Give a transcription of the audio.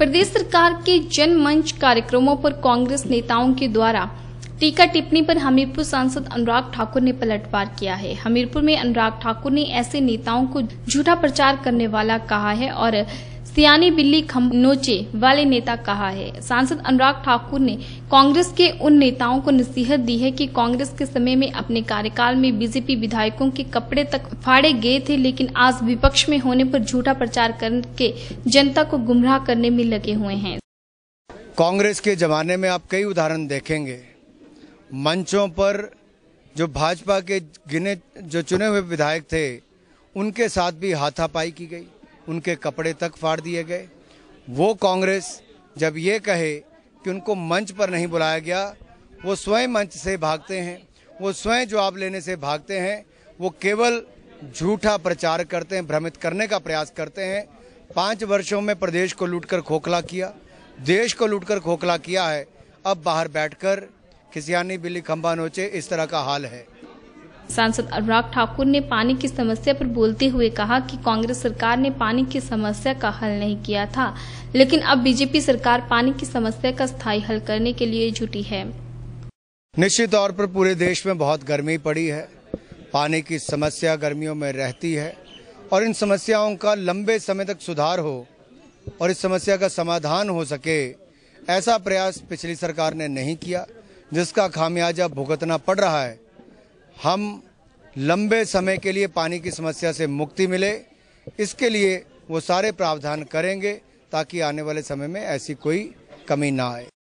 प्रदेश सरकार के जनमंच कार्यक्रमों पर कांग्रेस नेताओं के द्वारा टीका टिप्पणी पर हमीरपुर सांसद अनुराग ठाकुर ने पलटवार किया है हमीरपुर में अनुराग ठाकुर ने ऐसे नेताओं को झूठा प्रचार करने वाला कहा है और सियानी बिल्ली खमनोचे वाले नेता कहा है सांसद अनुराग ठाकुर ने कांग्रेस के उन नेताओं को नसीहत दी है कि कांग्रेस के समय में अपने कार्यकाल में बीजेपी विधायकों के कपड़े तक फाड़े गए थे लेकिन आज विपक्ष में होने पर झूठा प्रचार करके जनता को गुमराह करने में लगे हुए हैं कांग्रेस के जमाने में आप कई उदाहरण देखेंगे मंचों पर जो भाजपा के गिने जो चुने हुए विधायक थे उनके साथ भी हाथापाई की गई उनके कपड़े तक फाड़ दिए गए वो कांग्रेस जब ये कहे कि उनको मंच पर नहीं बुलाया गया वो स्वयं मंच से भागते हैं वो स्वयं जवाब लेने से भागते हैं वो केवल झूठा प्रचार करते हैं भ्रमित करने का प्रयास करते हैं पाँच वर्षों में प्रदेश को लूटकर खोखला किया देश को लूटकर खोखला किया है अब बाहर बैठकर खिसियानी बिल्ली खम्बा नोचे इस तरह का हाल है सांसद अनुराग ठाकुर ने पानी की समस्या पर बोलते हुए कहा कि कांग्रेस सरकार ने पानी की समस्या का हल नहीं किया था लेकिन अब बीजेपी सरकार पानी की समस्या का स्थायी हल करने के लिए जुटी है निश्चित तौर पर पूरे देश में बहुत गर्मी पड़ी है पानी की समस्या गर्मियों में रहती है और इन समस्याओं का लंबे समय तक सुधार हो और इस समस्या का समाधान हो सके ऐसा प्रयास पिछली सरकार ने नहीं किया जिसका खामियाजा भुगतना पड़ रहा है हम लंबे समय के लिए पानी की समस्या से मुक्ति मिले इसके लिए वो सारे प्रावधान करेंगे ताकि आने वाले समय में ऐसी कोई कमी ना आए